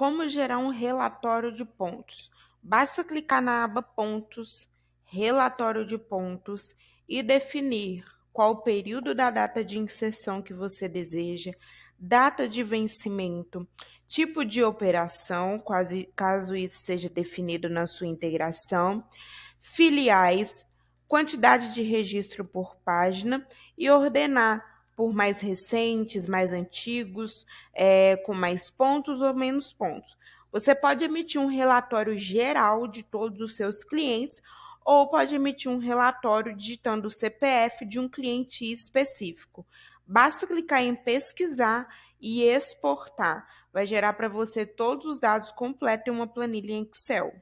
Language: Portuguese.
Como gerar um relatório de pontos? Basta clicar na aba Pontos, Relatório de Pontos e definir qual o período da data de inserção que você deseja, data de vencimento, tipo de operação, quase, caso isso seja definido na sua integração, filiais, quantidade de registro por página e ordenar por mais recentes, mais antigos, é, com mais pontos ou menos pontos. Você pode emitir um relatório geral de todos os seus clientes ou pode emitir um relatório digitando o CPF de um cliente específico. Basta clicar em pesquisar e exportar. Vai gerar para você todos os dados completos em uma planilha em Excel.